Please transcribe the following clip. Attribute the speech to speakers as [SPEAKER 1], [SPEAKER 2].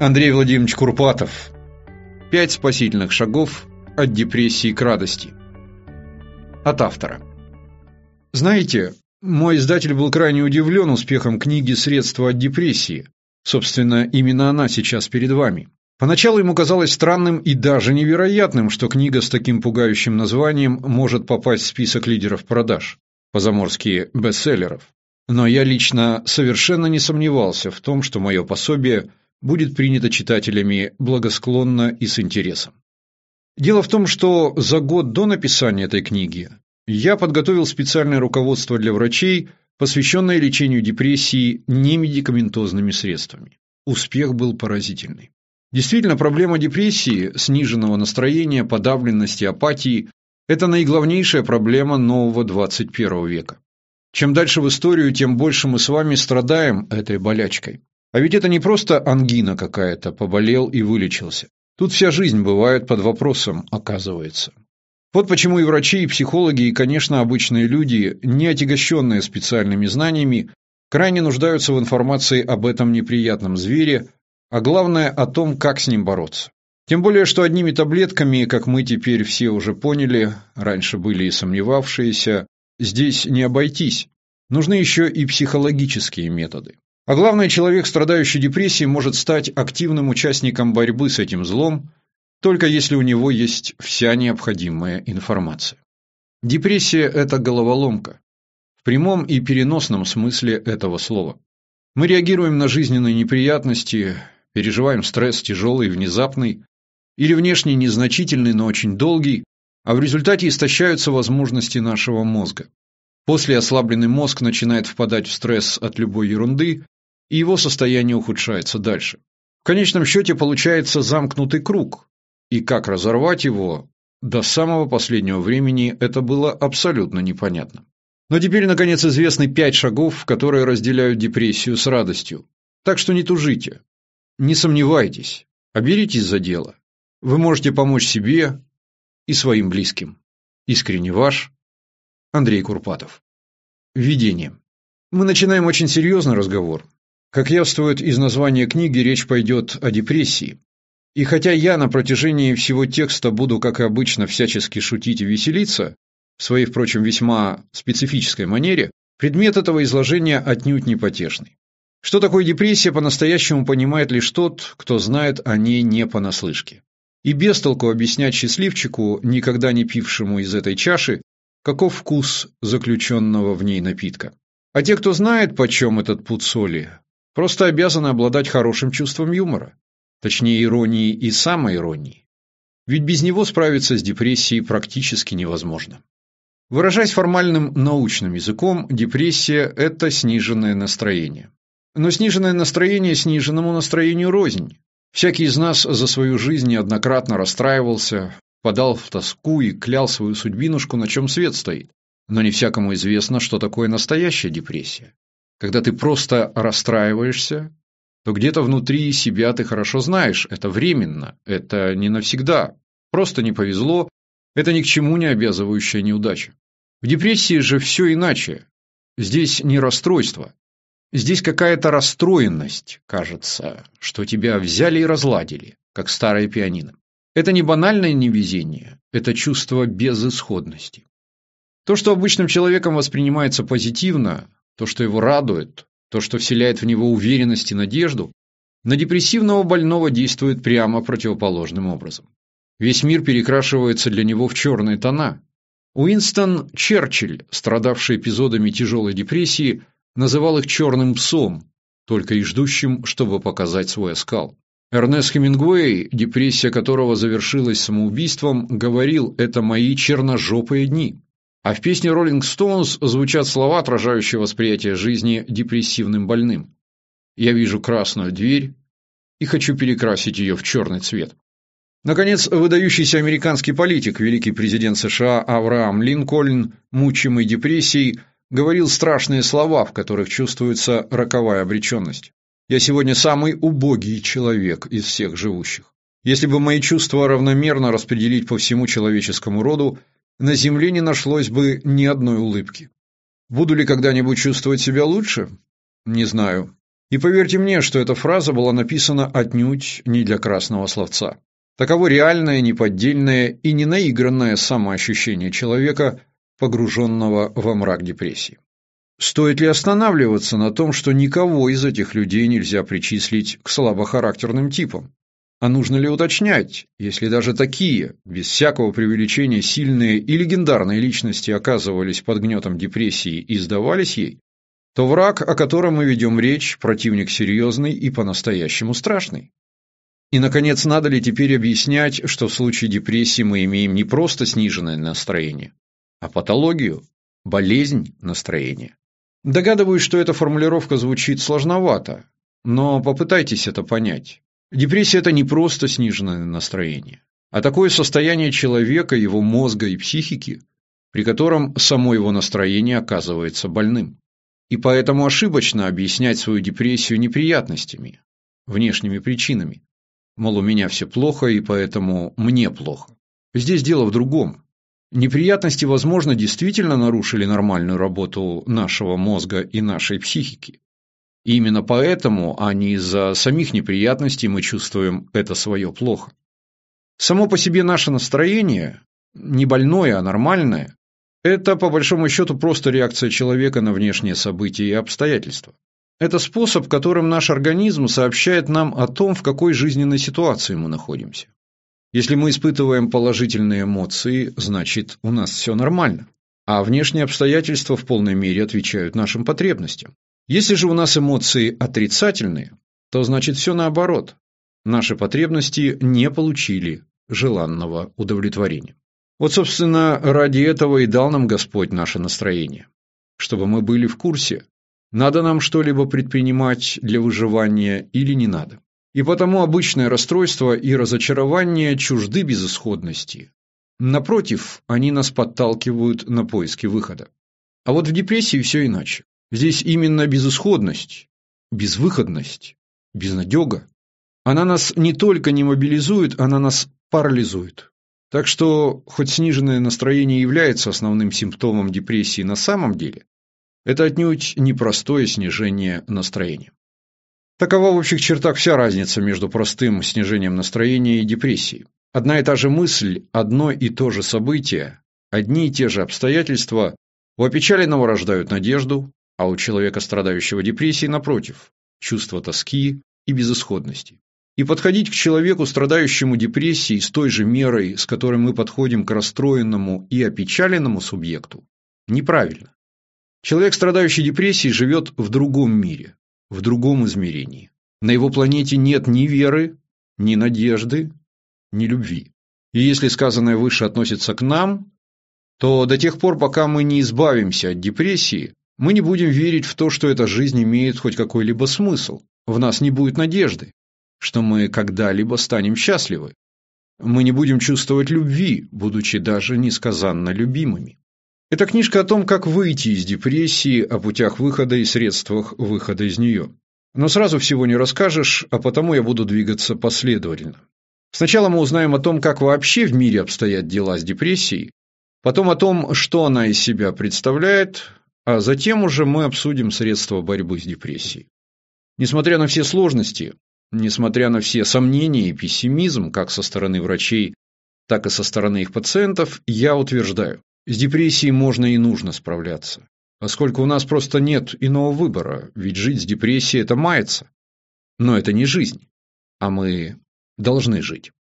[SPEAKER 1] Андрей Владимирович Курпатов. Пять спасительных шагов от депрессии к радости. От автора. Знаете, мой издатель был крайне удивлен успехом книги «Средства от депрессии». Собственно, именно она сейчас перед вами. Поначалу ему казалось странным и даже невероятным, что книга с таким пугающим названием может попасть в список лидеров продаж, по-заморски бестселлеров. Но я лично совершенно не сомневался в том, что мое пособие будет принято читателями благосклонно и с интересом. Дело в том, что за год до написания этой книги я подготовил специальное руководство для врачей, посвященное лечению депрессии немедикаментозными средствами. Успех был поразительный. Действительно, проблема депрессии, сниженного настроения, подавленности, апатии – это наиглавнейшая проблема нового 21 века. Чем дальше в историю, тем больше мы с вами страдаем этой болячкой. А ведь это не просто ангина какая-то, поболел и вылечился. Тут вся жизнь бывает под вопросом, оказывается. Вот почему и врачи, и психологи, и, конечно, обычные люди, не отягощенные специальными знаниями, крайне нуждаются в информации об этом неприятном звере, а главное о том, как с ним бороться. Тем более, что одними таблетками, как мы теперь все уже поняли, раньше были и сомневавшиеся, здесь не обойтись. Нужны еще и психологические методы. А главное, человек, страдающий депрессией, может стать активным участником борьбы с этим злом, только если у него есть вся необходимая информация. Депрессия – это головоломка, в прямом и переносном смысле этого слова. Мы реагируем на жизненные неприятности, переживаем стресс тяжелый, внезапный, или внешне незначительный, но очень долгий, а в результате истощаются возможности нашего мозга. После ослабленный мозг начинает впадать в стресс от любой ерунды, и его состояние ухудшается дальше. В конечном счете получается замкнутый круг, и как разорвать его, до самого последнего времени это было абсолютно непонятно. Но теперь, наконец, известны пять шагов, которые разделяют депрессию с радостью. Так что не тужите, не сомневайтесь, а беритесь за дело. Вы можете помочь себе и своим близким. Искренне ваш, Андрей Курпатов. Введение. Мы начинаем очень серьезный разговор, как явствует из названия книги, речь пойдет о депрессии. И хотя я на протяжении всего текста буду, как и обычно, всячески шутить и веселиться, в своей, впрочем, весьма специфической манере, предмет этого изложения отнюдь не потешный. Что такое депрессия, по-настоящему понимает лишь тот, кто знает о ней не понаслышке. И без толку объяснять счастливчику, никогда не пившему из этой чаши, каков вкус заключенного в ней напитка. А те, кто знает, почем этот путь соли, просто обязаны обладать хорошим чувством юмора, точнее иронии и самоиронии. Ведь без него справиться с депрессией практически невозможно. Выражаясь формальным научным языком, депрессия – это сниженное настроение. Но сниженное настроение сниженному настроению рознь. Всякий из нас за свою жизнь неоднократно расстраивался, подал в тоску и клял свою судьбинушку, на чем свет стоит. Но не всякому известно, что такое настоящая депрессия. Когда ты просто расстраиваешься, то где-то внутри себя ты хорошо знаешь, это временно, это не навсегда, просто не повезло, это ни к чему не обязывающая неудача. В депрессии же все иначе. Здесь не расстройство. Здесь какая-то расстроенность, кажется, что тебя взяли и разладили, как старое пианино. Это не банальное невезение, это чувство безысходности. То, что обычным человеком воспринимается позитивно, то, что его радует, то, что вселяет в него уверенность и надежду, на депрессивного больного действует прямо противоположным образом. Весь мир перекрашивается для него в черные тона. Уинстон Черчилль, страдавший эпизодами тяжелой депрессии, называл их черным псом, только и ждущим, чтобы показать свой оскал. Эрнест Хемингуэй, депрессия которого завершилась самоубийством, говорил: "Это мои черножопые дни". А в песне Rolling Stones звучат слова, отражающие восприятие жизни депрессивным больным. Я вижу красную дверь и хочу перекрасить ее в черный цвет. Наконец, выдающийся американский политик, великий президент США Авраам Линкольн, мучимый депрессией, говорил страшные слова, в которых чувствуется роковая обреченность. Я сегодня самый убогий человек из всех живущих. Если бы мои чувства равномерно распределить по всему человеческому роду, на земле не нашлось бы ни одной улыбки. Буду ли когда-нибудь чувствовать себя лучше? Не знаю. И поверьте мне, что эта фраза была написана отнюдь не для красного словца. Таково реальное, неподдельное и ненаигранное самоощущение человека, погруженного во мрак депрессии. Стоит ли останавливаться на том, что никого из этих людей нельзя причислить к слабохарактерным типам? А нужно ли уточнять, если даже такие, без всякого преувеличения сильные и легендарные личности оказывались под гнетом депрессии и сдавались ей, то враг, о котором мы ведем речь, противник серьезный и по-настоящему страшный. И, наконец, надо ли теперь объяснять, что в случае депрессии мы имеем не просто сниженное настроение, а патологию, болезнь настроения? Догадываюсь, что эта формулировка звучит сложновато, но попытайтесь это понять. Депрессия – это не просто сниженное настроение, а такое состояние человека, его мозга и психики, при котором само его настроение оказывается больным. И поэтому ошибочно объяснять свою депрессию неприятностями, внешними причинами. Мол, у меня все плохо, и поэтому мне плохо. Здесь дело в другом. Неприятности, возможно, действительно нарушили нормальную работу нашего мозга и нашей психики. И именно поэтому, а не из-за самих неприятностей, мы чувствуем это свое плохо. Само по себе наше настроение, не больное, а нормальное, это, по большому счету, просто реакция человека на внешние события и обстоятельства. Это способ, которым наш организм сообщает нам о том, в какой жизненной ситуации мы находимся. Если мы испытываем положительные эмоции, значит, у нас все нормально. А внешние обстоятельства в полной мере отвечают нашим потребностям. Если же у нас эмоции отрицательные, то значит все наоборот. Наши потребности не получили желанного удовлетворения. Вот, собственно, ради этого и дал нам Господь наше настроение. Чтобы мы были в курсе, надо нам что-либо предпринимать для выживания или не надо. И потому обычное расстройство и разочарование чужды безысходности. Напротив, они нас подталкивают на поиски выхода. А вот в депрессии все иначе. Здесь именно безысходность, безвыходность, безнадега. Она нас не только не мобилизует, она нас парализует. Так что, хоть сниженное настроение является основным симптомом депрессии на самом деле, это отнюдь непростое снижение настроения. Такова в общих чертах вся разница между простым снижением настроения и депрессией. Одна и та же мысль, одно и то же событие, одни и те же обстоятельства у опечаленного рождают надежду, а у человека, страдающего депрессией, напротив, чувство тоски и безысходности. И подходить к человеку, страдающему депрессией, с той же мерой, с которой мы подходим к расстроенному и опечаленному субъекту, неправильно. Человек, страдающий депрессией, живет в другом мире, в другом измерении. На его планете нет ни веры, ни надежды, ни любви. И если сказанное выше относится к нам, то до тех пор, пока мы не избавимся от депрессии, мы не будем верить в то, что эта жизнь имеет хоть какой-либо смысл. В нас не будет надежды, что мы когда-либо станем счастливы. Мы не будем чувствовать любви, будучи даже несказанно любимыми. Это книжка о том, как выйти из депрессии, о путях выхода и средствах выхода из нее. Но сразу всего не расскажешь, а потому я буду двигаться последовательно. Сначала мы узнаем о том, как вообще в мире обстоят дела с депрессией, потом о том, что она из себя представляет, а затем уже мы обсудим средства борьбы с депрессией. Несмотря на все сложности, несмотря на все сомнения и пессимизм, как со стороны врачей, так и со стороны их пациентов, я утверждаю, с депрессией можно и нужно справляться. Поскольку у нас просто нет иного выбора, ведь жить с депрессией – это мается. Но это не жизнь, а мы должны жить.